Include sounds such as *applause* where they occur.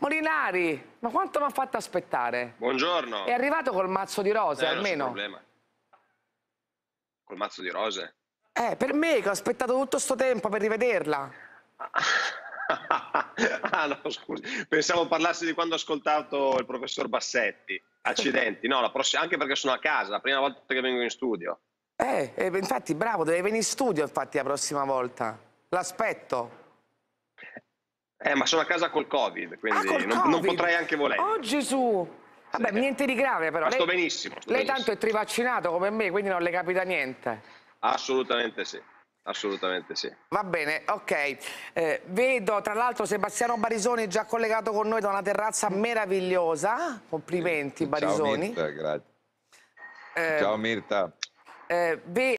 Molinari, ma quanto mi ha fatto aspettare? Buongiorno. È arrivato col mazzo di rose, eh, almeno. Non c'è problema. Col mazzo di rose? Eh, per me, che ho aspettato tutto questo tempo per rivederla. *laughs* ah, no, scusi. Pensavo parlassi di quando ho ascoltato il professor Bassetti. Accidenti. No, la prossima, anche perché sono a casa, la prima volta che vengo in studio. Eh, eh infatti, bravo, deve venire in studio, infatti, la prossima volta. L'aspetto. Eh, ma sono a casa col Covid, ah, quindi ah, col non, COVID. non, potrei anche volere. Oh Gesù! Vabbè, sì. niente di grave però. Ma sto benissimo. Sto lei benissimo. tanto è trivaccinato come me, quindi non le capita niente. Assolutamente sì. Assolutamente sì. Va bene, ok. Eh, vedo tra l'altro Sebastiano Barisoni già collegato con noi da una terrazza meravigliosa. Complimenti Barisoni. Ciao Mirta, grazie. Eh, Ciao Mirta. Eh,